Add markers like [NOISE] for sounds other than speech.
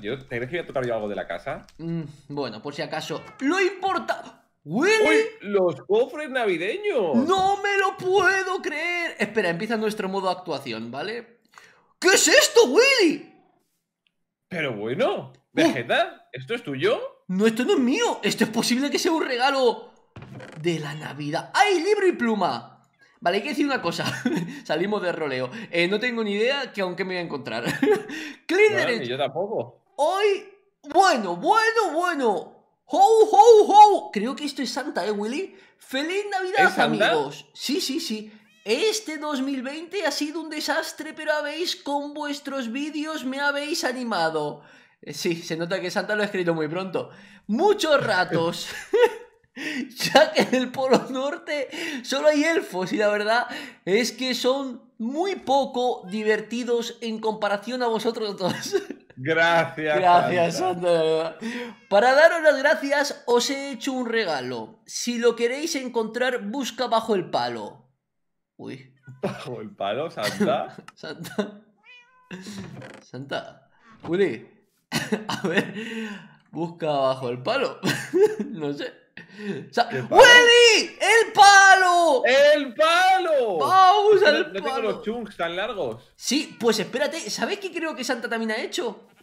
Yo, ¿Te que voy a tocar yo algo de la casa? Mm, bueno, por si acaso. ¡Lo importa! ¡Willy! ¡Uy! ¡Los cofres navideños! ¡No me lo puedo creer! Espera, empieza nuestro modo actuación, ¿vale? ¿Qué es esto, Willy? Pero bueno, ¡Oh! Vegeta, ¿esto es tuyo? No, esto no es mío. Esto es posible que sea un regalo de la Navidad. ¡Ay, libro y pluma! Vale, hay que decir una cosa. [LAUGHS] Salimos de roleo. Eh, no tengo ni idea que aunque me voy a encontrar. [LAUGHS] Clean Yo tampoco. Hoy. Bueno, bueno, bueno. ¡Ho, ho, ho! Creo que esto es Santa, ¿eh, Willy? ¡Feliz Navidad, amigos! Sí, sí, sí. Este 2020 ha sido un desastre, pero habéis con vuestros vídeos me habéis animado. Eh, sí, se nota que Santa lo ha escrito muy pronto. Muchos ratos. [LAUGHS] [LAUGHS] ya que en el Polo Norte solo hay elfos y la verdad es que son muy poco divertidos en comparación a vosotros dos. [LAUGHS] Gracias. Gracias, Santa. Para daros las gracias os he hecho un regalo. Si lo queréis encontrar, busca bajo el palo. Uy. ¿Bajo el palo, Santa? [LAUGHS] Santa. Santa. A ver. Busca bajo el palo. no sé. ¡Wendy! ¡El palo! ¡El palo! ¡Vamos palo! ¿No tengo los chunks tan largos? Sí, pues espérate, ¿sabes qué creo que Santa también ha hecho?